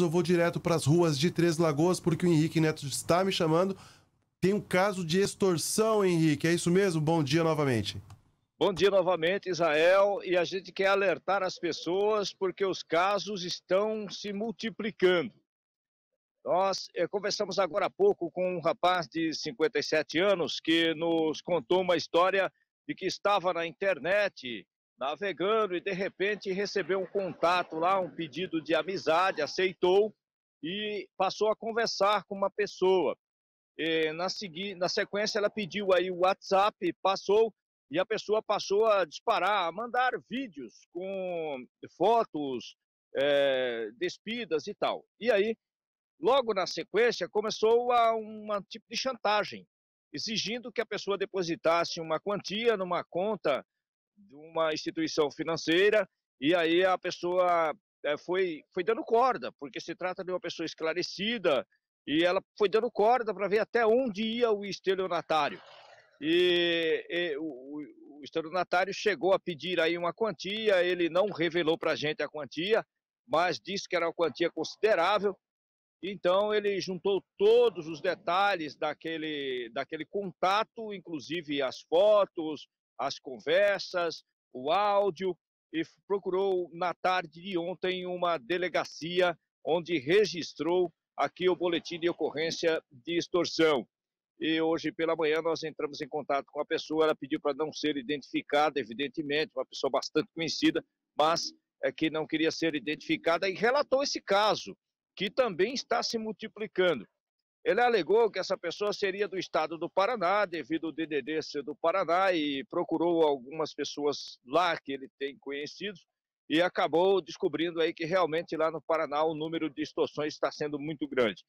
eu vou direto para as ruas de Três Lagoas, porque o Henrique Neto está me chamando. Tem um caso de extorsão, Henrique. É isso mesmo? Bom dia novamente. Bom dia novamente, Israel. E a gente quer alertar as pessoas porque os casos estão se multiplicando. Nós é, conversamos agora há pouco com um rapaz de 57 anos que nos contou uma história de que estava na internet navegando e de repente recebeu um contato lá, um pedido de amizade, aceitou e passou a conversar com uma pessoa. E na, segui, na sequência, ela pediu aí o WhatsApp, passou e a pessoa passou a disparar, a mandar vídeos com fotos, é, despidas e tal. E aí, logo na sequência, começou a um tipo de chantagem, exigindo que a pessoa depositasse uma quantia numa conta de uma instituição financeira, e aí a pessoa eh, foi, foi dando corda, porque se trata de uma pessoa esclarecida, e ela foi dando corda para ver até onde ia o estelionatário. E, e o, o estelionatário chegou a pedir aí uma quantia, ele não revelou para a gente a quantia, mas disse que era uma quantia considerável, então ele juntou todos os detalhes daquele, daquele contato, inclusive as fotos, as conversas, o áudio e procurou na tarde de ontem uma delegacia onde registrou aqui o boletim de ocorrência de extorsão. E hoje pela manhã nós entramos em contato com a pessoa, ela pediu para não ser identificada, evidentemente, uma pessoa bastante conhecida, mas é que não queria ser identificada e relatou esse caso, que também está se multiplicando. Ele alegou que essa pessoa seria do estado do Paraná, devido ao DDD ser do Paraná, e procurou algumas pessoas lá que ele tem conhecido e acabou descobrindo aí que realmente lá no Paraná o número de extorsões está sendo muito grande.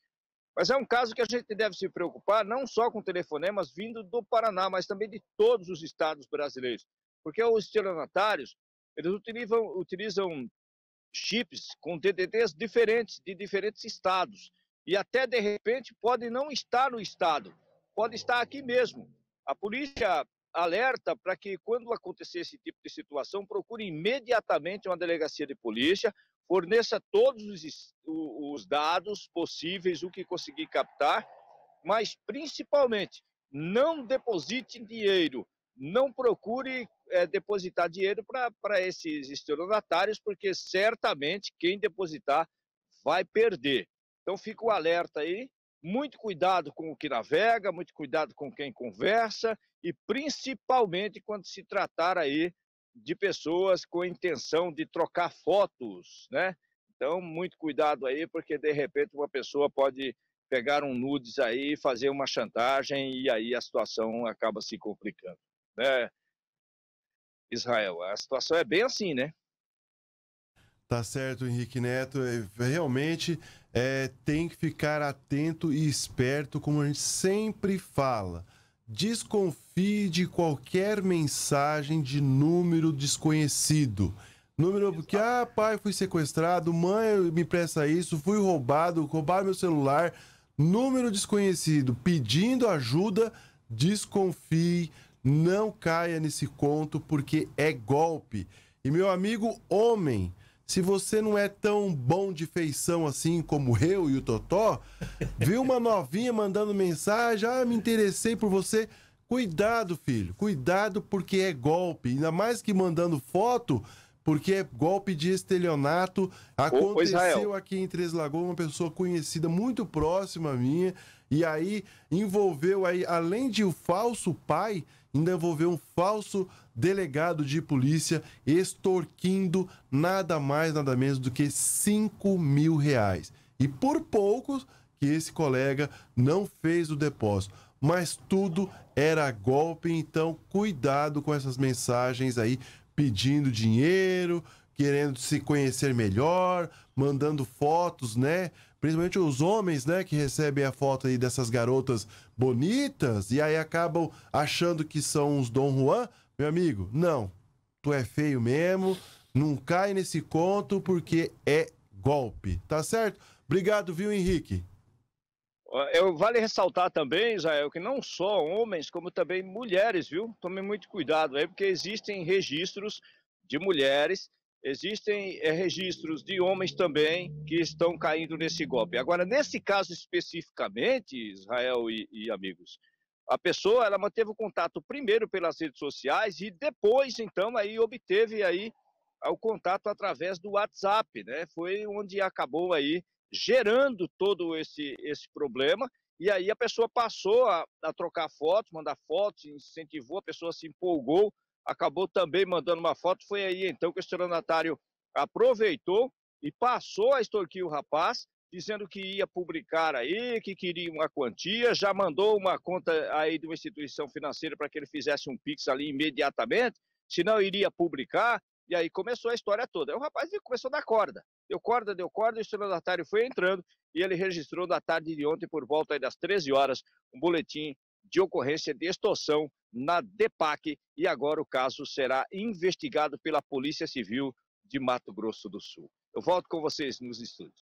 Mas é um caso que a gente deve se preocupar não só com telefonemas vindo do Paraná, mas também de todos os estados brasileiros, porque os estelionatários eles utilizam, utilizam chips com DDDs diferentes de diferentes estados e até de repente pode não estar no estado, pode estar aqui mesmo. A polícia alerta para que quando acontecer esse tipo de situação, procure imediatamente uma delegacia de polícia, forneça todos os, os dados possíveis, o que conseguir captar, mas principalmente não deposite dinheiro, não procure é, depositar dinheiro para esses estelionatários, porque certamente quem depositar vai perder. Então fica o alerta aí, muito cuidado com o que navega, muito cuidado com quem conversa e principalmente quando se tratar aí de pessoas com a intenção de trocar fotos, né? Então, muito cuidado aí, porque de repente uma pessoa pode pegar um nudes aí, fazer uma chantagem e aí a situação acaba se complicando, né? Israel, a situação é bem assim, né? Tá certo, Henrique Neto. É, realmente é, tem que ficar atento e esperto, como a gente sempre fala. Desconfie de qualquer mensagem de número desconhecido. Número porque, ah, pai, fui sequestrado, mãe, me presta isso, fui roubado, roubaram meu celular. Número desconhecido pedindo ajuda, desconfie, não caia nesse conto porque é golpe. E meu amigo homem, se você não é tão bom de feição assim como eu e o Totó, viu uma novinha mandando mensagem, ah, me interessei por você. Cuidado, filho, cuidado porque é golpe. Ainda mais que mandando foto, porque é golpe de estelionato. Aconteceu aqui em Três Lagoas, uma pessoa conhecida, muito próxima minha, e aí envolveu aí, além de um falso pai, ainda envolveu um falso delegado de polícia extorquindo nada mais, nada menos do que 5 mil reais. E por poucos que esse colega não fez o depósito. Mas tudo era golpe, então cuidado com essas mensagens aí pedindo dinheiro, querendo se conhecer melhor, mandando fotos, né? Principalmente os homens, né, que recebem a foto aí dessas garotas bonitas e aí acabam achando que são os Dom Juan. Meu amigo, não. Tu é feio mesmo, não cai nesse conto porque é golpe, tá certo? Obrigado, viu, Henrique? Eu, vale ressaltar também, Israel, que não só homens, como também mulheres, viu? Tomem muito cuidado aí, porque existem registros de mulheres Existem é, registros de homens também que estão caindo nesse golpe. Agora, nesse caso especificamente, Israel e, e amigos, a pessoa ela manteve o contato primeiro pelas redes sociais e depois, então, aí obteve aí ah, o contato através do WhatsApp, né? Foi onde acabou aí gerando todo esse, esse problema. E aí a pessoa passou a, a trocar fotos, mandar fotos, incentivou, a pessoa se empolgou acabou também mandando uma foto. Foi aí então que o estelionatário aproveitou e passou a extorquir o rapaz, dizendo que ia publicar aí, que queria uma quantia, já mandou uma conta aí de uma instituição financeira para que ele fizesse um pix ali imediatamente, senão iria publicar. E aí começou a história toda. Aí o rapaz começou na corda. Deu corda, deu corda, o estelionatário foi entrando e ele registrou na tarde de ontem, por volta das 13 horas, um boletim de ocorrência de extorsão na DEPAC e agora o caso será investigado pela Polícia Civil de Mato Grosso do Sul. Eu volto com vocês nos estúdios.